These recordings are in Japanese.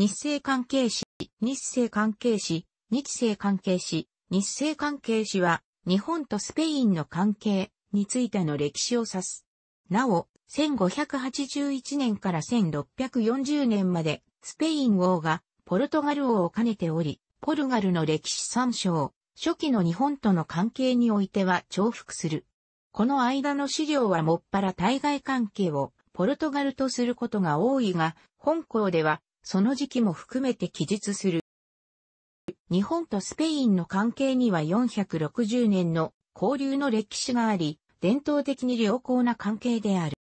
日清関係士、日清関係士、日清関係士、日清関係士は、日本とスペインの関係についての歴史を指す。なお、1581年から1640年まで、スペイン王がポルトガル王を兼ねており、ポルガルの歴史参照、初期の日本との関係においては重複する。この間の資料はもっぱら対外関係をポルトガルとすることが多いが、本校ではその時期も含めて記述する。日本とスペインの関係には460年の交流の歴史があり、伝統的に良好な関係である。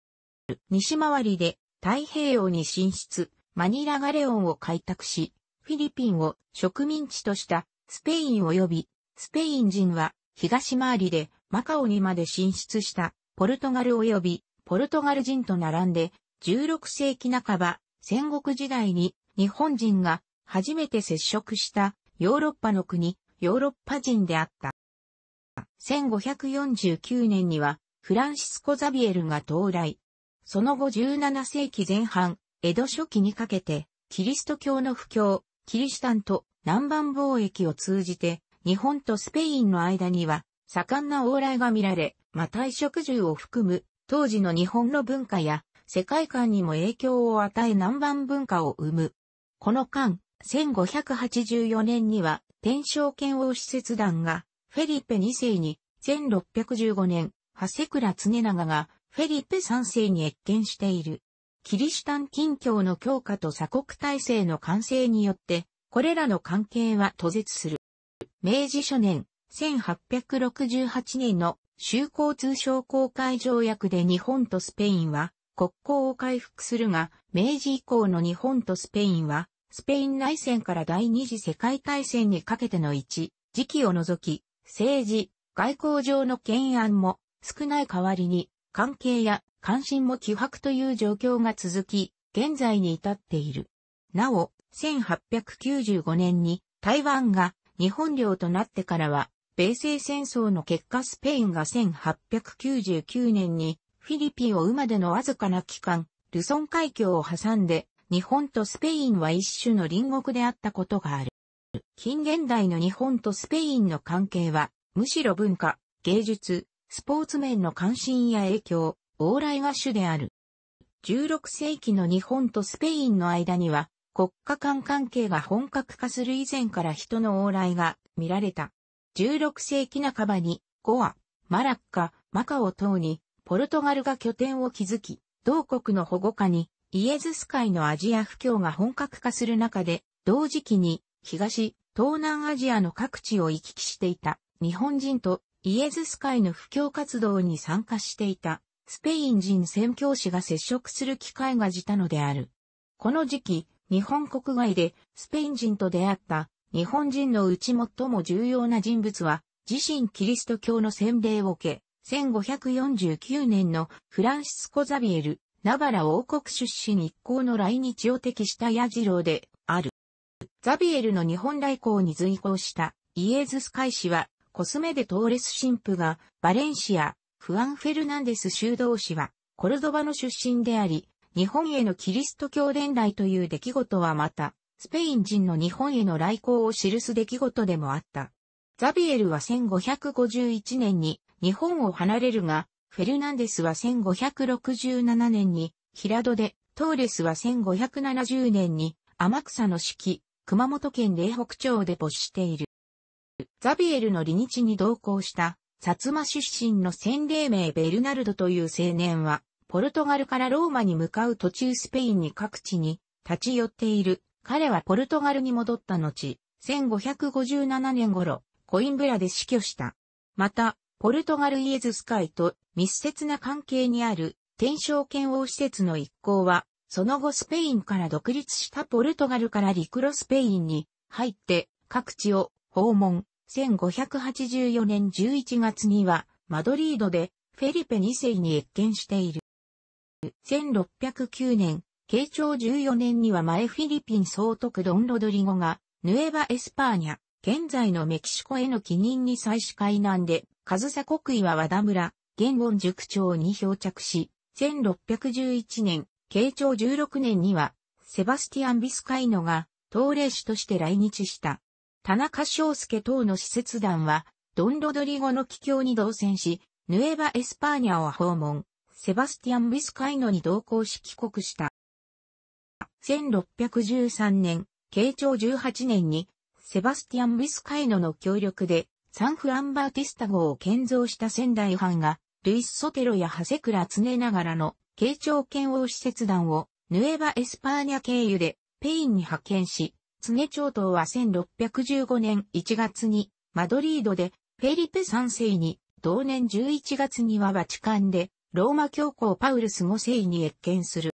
西回りで太平洋に進出、マニラガレオンを開拓し、フィリピンを植民地としたスペイン及び、スペイン人は東回りでマカオにまで進出したポルトガル及びポルトガル人と並んで16世紀半ば戦国時代に日本人が初めて接触したヨーロッパの国、ヨーロッパ人であった。1549年にはフランシスコ・ザビエルが到来。その後17世紀前半、江戸初期にかけて、キリスト教の布教、キリシタンと南蛮貿易を通じて、日本とスペインの間には、盛んな往来が見られ、また衣食住を含む、当時の日本の文化や世界観にも影響を与え南蛮文化を生む。この間、1584年には天正剣王使節団がフェリペ2世に1615年、長谷倉常長がフェリペ3世に越見している。キリシタン近況の強化と鎖国体制の完成によって、これらの関係は途絶する。明治初年、1868年の修行通商公開条約で日本とスペインは国交を回復するが、明治以降の日本とスペインは、スペイン内戦から第二次世界大戦にかけての一時期を除き、政治、外交上の懸案も少ない代わりに、関係や関心も希薄という状況が続き、現在に至っている。なお、1895年に台湾が日本領となってからは、米西戦争の結果スペインが1899年にフィリピンを馬でのわずかな期間、ルソン海峡を挟んで、日本とスペインは一種の隣国であったことがある。近現代の日本とスペインの関係は、むしろ文化、芸術、スポーツ面の関心や影響、往来が主である。16世紀の日本とスペインの間には、国家間関係が本格化する以前から人の往来が見られた。16世紀半ばに、ゴア、マラッカ、マカオ等にポルトガルが拠点を築き、同国の保護下に、イエズス会のアジア布教が本格化する中で、同時期に、東、東南アジアの各地を行き来していた、日本人と、イエズス会の布教活動に参加していた、スペイン人宣教師が接触する機会がじたのである。この時期、日本国外でスペイン人と出会った日本人のうち最も重要な人物は自身キリスト教の洗礼を受け、1549年のフランシスコ・ザビエル、ナバラ王国出身一行の来日を敵した矢次郎である。ザビエルの日本来航に随行したイエズス会士は、コスメデ・トーレス神父がバレンシア、フアン・フェルナンデス修道士はコルドバの出身であり、日本へのキリスト教伝来という出来事はまた、スペイン人の日本への来航を記す出来事でもあった。ザビエルは1551年に日本を離れるが、フェルナンデスは1567年に平戸で、トーレスは1570年に天草の式、熊本県霊北町で没している。ザビエルの離日に同行した薩摩出身の洗礼名ベルナルドという青年は、ポルトガルからローマに向かう途中スペインに各地に立ち寄っている。彼はポルトガルに戻った後、1557年頃、コインブラで死去した。また、ポルトガルイエズス会と密接な関係にある天正圏王施設の一行は、その後スペインから独立したポルトガルから陸路スペインに入って各地を訪問。1584年11月にはマドリードでフェリペ2世に越見している。1609年、慶長14年には前フィリピン総督ドン・ロドリゴがヌエバ・エスパーニャ、現在のメキシコへの帰任に際し海難で上総国は和田村、玄門塾長に漂着し、1611年、慶長16年には、セバスティアン・ビスカイノが、東霊師として来日した。田中章介等の使節団は、ドンロドリゴの帰郷に同船し、ヌエバ・エスパーニャを訪問、セバスティアン・ビスカイノに同行し帰国した。1613年、慶長18年に、セバスティアン・ビスカイノの協力で、サンフアンバーティスタ号を建造した仙台藩が、ルイス・ソテロや長谷倉常ながらの、慶長剣王使節団を、ヌエバ・エスパーニャ経由で、ペインに派遣し、常長党は1615年1月に、マドリードで、フェリペ3世に、同年11月にはバチカンで、ローマ教皇パウルス5世に越見する。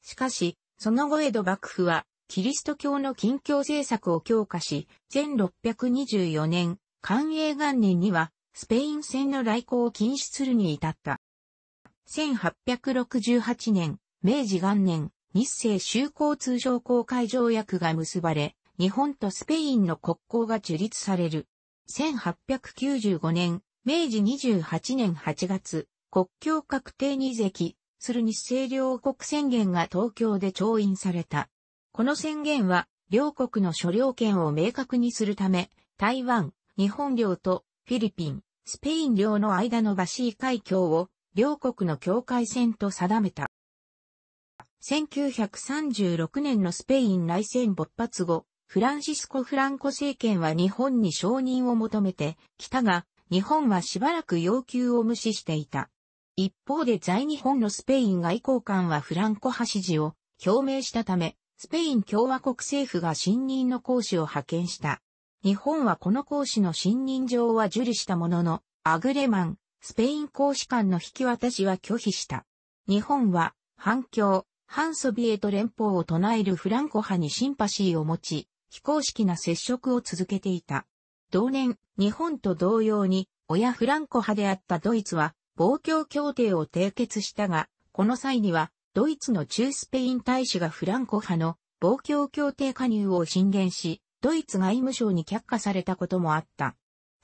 しかし、その後江戸幕府は、キリスト教の近況政策を強化し、1624年、寛永元年には、スペイン戦の来航を禁止するに至った。1868年、明治元年、日清修好通商公開条約が結ばれ、日本とスペインの国交が樹立される。1895年、明治28年8月、国境確定に移籍する日清両国宣言が東京で調印された。この宣言は、両国の所領権を明確にするため、台湾、日本領とフィリピン、スペイン領の間のバシー海峡を両国の境界線と定めた。1936年のスペイン内戦勃発後、フランシスコ・フランコ政権は日本に承認を求めてきたが、日本はしばらく要求を無視していた。一方で在日本のスペイン外交官はフランコ派支持を表明したため、スペイン共和国政府が新任の講師を派遣した。日本はこの講師の新任状は受理したものの、アグレマン、スペイン公使館の引き渡しは拒否した。日本は、反共、反ソビエト連邦を唱えるフランコ派にシンパシーを持ち、非公式な接触を続けていた。同年、日本と同様に、親フランコ派であったドイツは、防共協定を締結したが、この際には、ドイツの中スペイン大使がフランコ派の防共協定加入を進言し、ドイツ外務省に却下されたこともあった。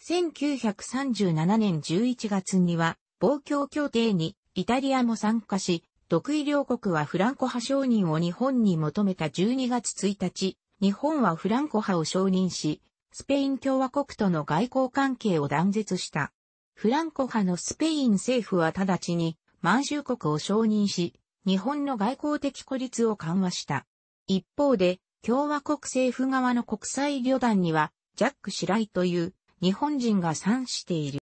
1937年11月には、防共協定にイタリアも参加し、独位両国はフランコ派承認を日本に求めた12月1日、日本はフランコ派を承認し、スペイン共和国との外交関係を断絶した。フランコ派のスペイン政府は直ちに満州国を承認し、日本の外交的孤立を緩和した。一方で、共和国政府側の国際旅団には、ジャック・シライという日本人が参している。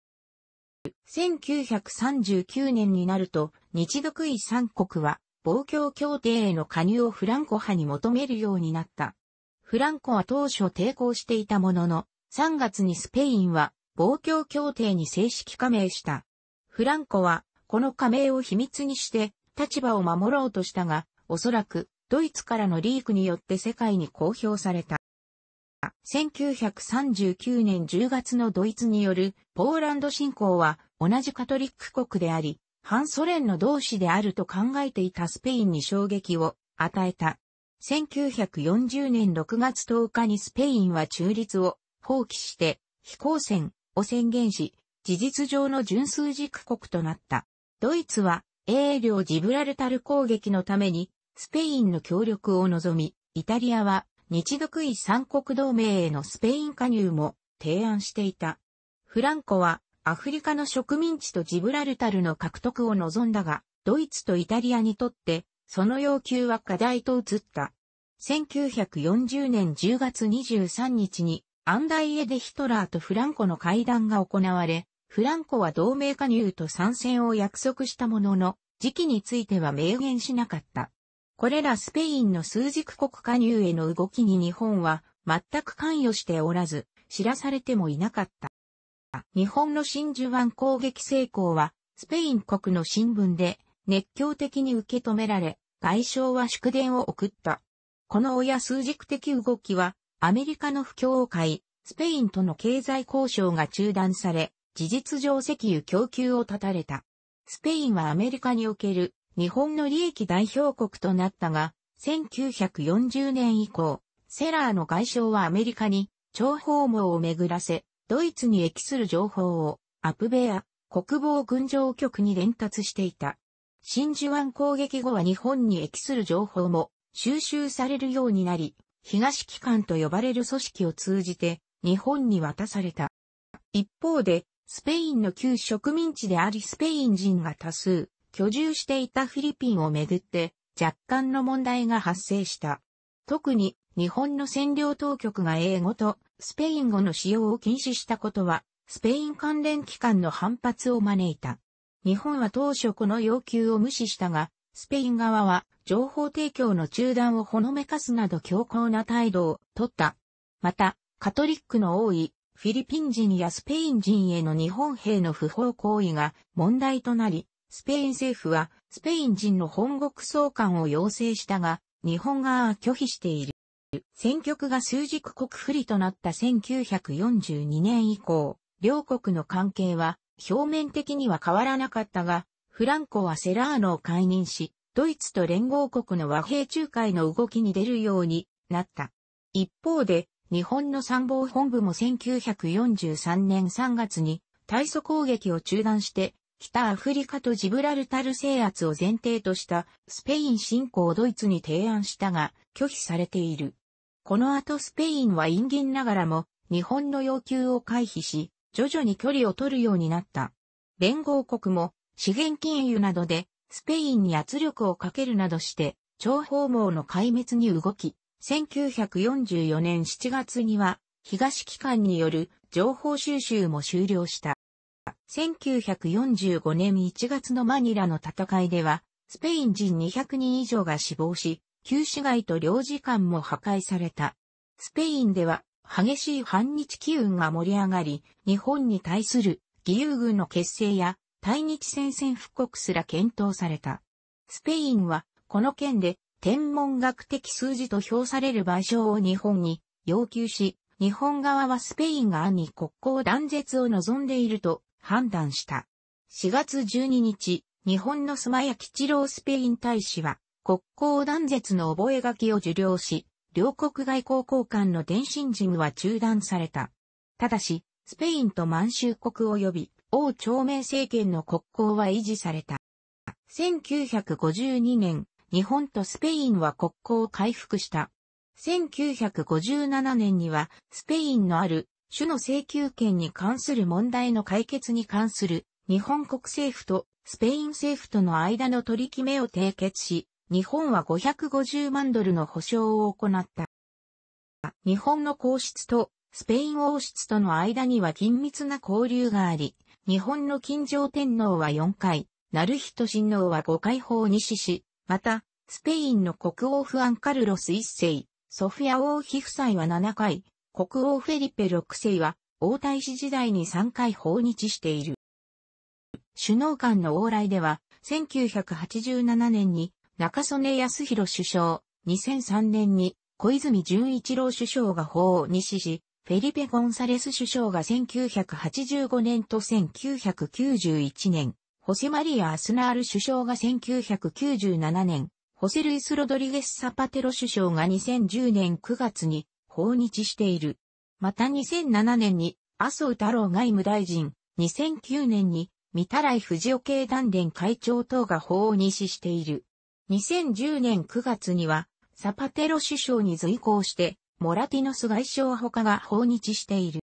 1939年になると、日独位三国は、防共協定への加入をフランコ派に求めるようになった。フランコは当初抵抗していたものの、3月にスペインは防共協定に正式加盟した。フランコは、この加盟を秘密にして、立場を守ろうとしたが、おそらくドイツからのリークによって世界に公表された。1939年10月のドイツによるポーランド侵攻は同じカトリック国であり、反ソ連の同志であると考えていたスペインに衝撃を与えた。1940年6月10日にスペインは中立を放棄して非公戦を宣言し、事実上の純数軸国となった。ドイツは英領ジブラルタル攻撃のために、スペインの協力を望み、イタリアは日独位三国同盟へのスペイン加入も提案していた。フランコはアフリカの植民地とジブラルタルの獲得を望んだが、ドイツとイタリアにとってその要求は課題と移った。1940年10月23日にアンダイエデ・ヒトラーとフランコの会談が行われ、フランコは同盟加入と参戦を約束したものの、時期については明言しなかった。これらスペインの枢軸国加入への動きに日本は全く関与しておらず、知らされてもいなかった。日本の真珠湾攻撃成功は、スペイン国の新聞で熱狂的に受け止められ、外相は祝電を送った。この親数軸的動きは、アメリカの不況を買い、スペインとの経済交渉が中断され、事実上石油供給を断たれた。スペインはアメリカにおける日本の利益代表国となったが、1940年以降、セラーの外相はアメリカに超報網を巡らせ、ドイツに駅する情報をアプベア国防軍情局に伝達していた。真珠湾攻撃後は日本に駅する情報も収集されるようになり、東機関と呼ばれる組織を通じて日本に渡された。一方で、スペインの旧植民地でありスペイン人が多数居住していたフィリピンをめぐって若干の問題が発生した。特に日本の占領当局が英語とスペイン語の使用を禁止したことはスペイン関連機関の反発を招いた。日本は当初この要求を無視したが、スペイン側は情報提供の中断をほのめかすなど強硬な態度をとった。また、カトリックの多いフィリピン人やスペイン人への日本兵の不法行為が問題となり、スペイン政府はスペイン人の本国送還を要請したが、日本側は拒否している。戦局が数軸国不利となった1942年以降、両国の関係は表面的には変わらなかったが、フランコはセラーノを解任し、ドイツと連合国の和平仲介の動きに出るようになった。一方で、日本の参謀本部も1943年3月に大祖攻撃を中断して北アフリカとジブラルタル制圧を前提としたスペイン侵攻をドイツに提案したが拒否されている。この後スペインは陰銀ながらも日本の要求を回避し徐々に距離を取るようになった。連合国も資源金融などでスペインに圧力をかけるなどして、超訪網の壊滅に動き、1944年7月には、東機関による情報収集も終了した。1945年1月のマニラの戦いでは、スペイン人200人以上が死亡し、旧市街と領事館も破壊された。スペインでは激しい反日機運が盛り上がり、日本に対する義勇軍の結成や対日戦線復刻すら検討された。スペインはこの件で天文学的数字と評される賠償を日本に要求し、日本側はスペインが暗に国交断絶を望んでいると判断した。4月12日、日本のスマヤ吉郎スペイン大使は、国交断絶の覚書を受領し、両国外交交換の電信事務は中断された。ただし、スペインと満州国及び王朝明政権の国交は維持された。1952年、日本とスペインは国交を回復した。1957年には、スペインのある、種の請求権に関する問題の解決に関する、日本国政府とスペイン政府との間の取り決めを締結し、日本は550万ドルの保証を行った。日本の皇室とスペイン王室との間には緊密な交流があり、日本の金城天皇は4回、成人親王は5回に死し、また、スペインの国王フアンカルロス1世、ソフィア王妃夫妻は7回、国王フェリペ6世は王太子時代に3回訪日している。首脳間の往来では、1987年に中曽根康弘首相、2003年に小泉純一郎首相が法を西し、フェリペ・ゴンサレス首相が1985年と1991年、ホセマリア・アスナール首相が1997年、ホセルイス・ロドリゲス・サパテロ首相が2010年9月に訪日している。また2007年に麻生太郎外務大臣、2009年に三田来藤尾経団連会長等が訪日している。2010年9月にはサパテロ首相に随行してモラティノス外相他が訪日している。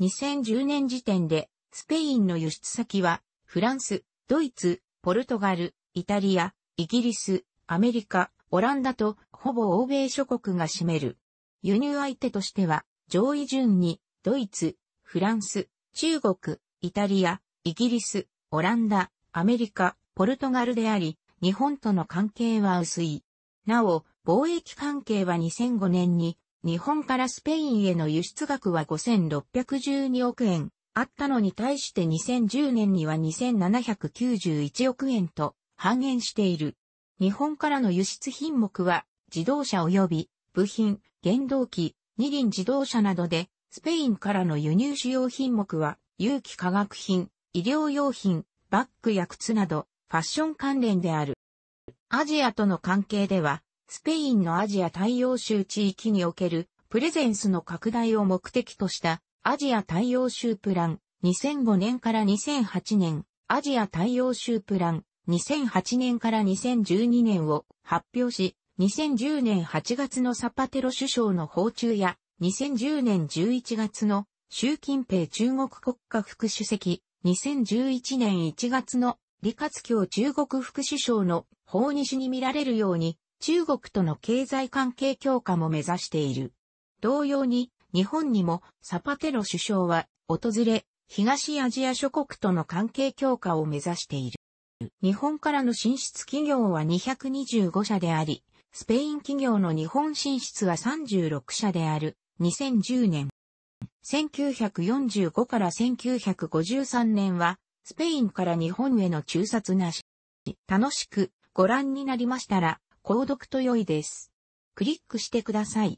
2010年時点でスペインの輸出先はフランス、ドイツ、ポルトガル、イタリア、イギリス、アメリカ、オランダとほぼ欧米諸国が占める。輸入相手としては上位順にドイツ、フランス、中国、イタリア、イギリス、オランダ、アメリカ、ポルトガルであり、日本との関係は薄い。なお、貿易関係は2005年に日本からスペインへの輸出額は5612億円、あったのに対して2010年には2791億円と半減している。日本からの輸出品目は自動車及び部品、原動機、二輪自動車などで、スペインからの輸入主要品目は有機化学品、医療用品、バッグや靴などファッション関連である。アジアとの関係では、スペインのアジア大洋州地域におけるプレゼンスの拡大を目的としたアジア太陽州プラン、2005年から2008年、アジア太陽州プラン、2008年から2012年を発表し、2010年8月のサパテロ首相の訪中や、2010年11月の習近平中国国家副主席、2011年1月の李克強中国副首相の訪日に見られるように、中国との経済関係強化も目指している。同様に、日本にもサパテロ首相は訪れ、東アジア諸国との関係強化を目指している。日本からの進出企業は225社であり、スペイン企業の日本進出は36社である。2010年。1945から1953年は、スペインから日本への中殺なし。楽しくご覧になりましたら、購読と良いです。クリックしてください。